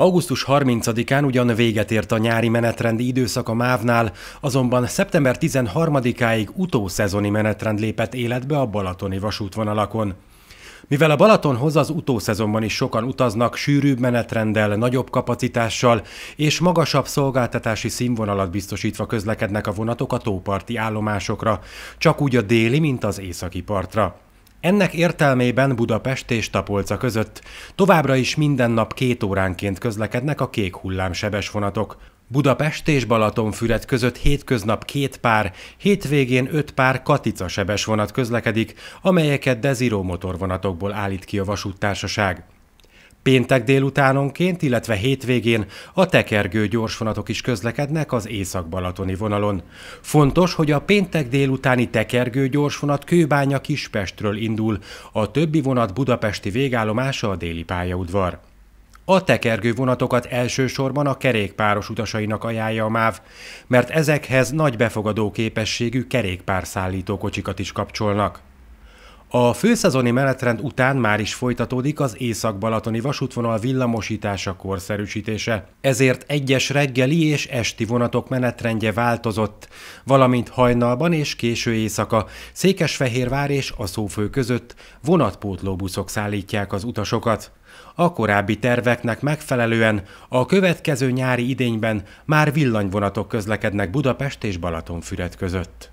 Augusztus 30-án ugyan véget ért a nyári menetrendi időszak a Mávnál, azonban szeptember 13-áig utószezoni menetrend lépett életbe a balatoni vasútvonalakon. Mivel a Balatonhoz az utószezonban is sokan utaznak, sűrűbb menetrenddel, nagyobb kapacitással és magasabb szolgáltatási színvonalat biztosítva közlekednek a vonatok a tóparti állomásokra, csak úgy a déli, mint az északi partra. Ennek értelmében Budapest és Tapolca között továbbra is minden nap két óránként közlekednek a kék hullámsebes vonatok. Budapest és Balatonfüred között hétköznap két pár, hétvégén öt pár katica sebes vonat közlekedik, amelyeket deziró motorvonatokból állít ki a vasúttársaság. Péntek délutánonként, illetve hétvégén a tekergő gyorsvonatok is közlekednek az Észak-Balatoni vonalon. Fontos, hogy a péntek délutáni tekergő gyorsvonat Kőbánya Kispestről indul, a többi vonat budapesti végállomása a déli pályaudvar. A tekergő vonatokat elsősorban a kerékpáros utasainak ajánlja a MÁV, mert ezekhez nagy befogadó képességű kerékpárszállítókocsikat is kapcsolnak. A főszezoni menetrend után már is folytatódik az Észak-Balatoni vasútvonal villamosítása korszerűsítése. Ezért egyes reggeli és esti vonatok menetrendje változott, valamint hajnalban és késő éjszaka Székesfehérvár és Aszófő között vonatpótlóbuszok szállítják az utasokat. A korábbi terveknek megfelelően a következő nyári idényben már villanyvonatok közlekednek Budapest és Balatonfüred között.